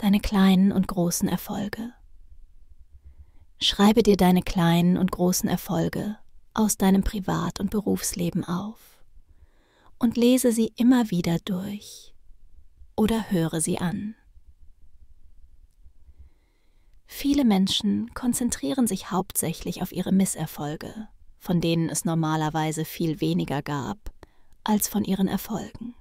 deine kleinen und großen Erfolge. Schreibe dir deine kleinen und großen Erfolge aus deinem Privat- und Berufsleben auf und lese sie immer wieder durch oder höre sie an. Viele Menschen konzentrieren sich hauptsächlich auf ihre Misserfolge, von denen es normalerweise viel weniger gab als von ihren Erfolgen.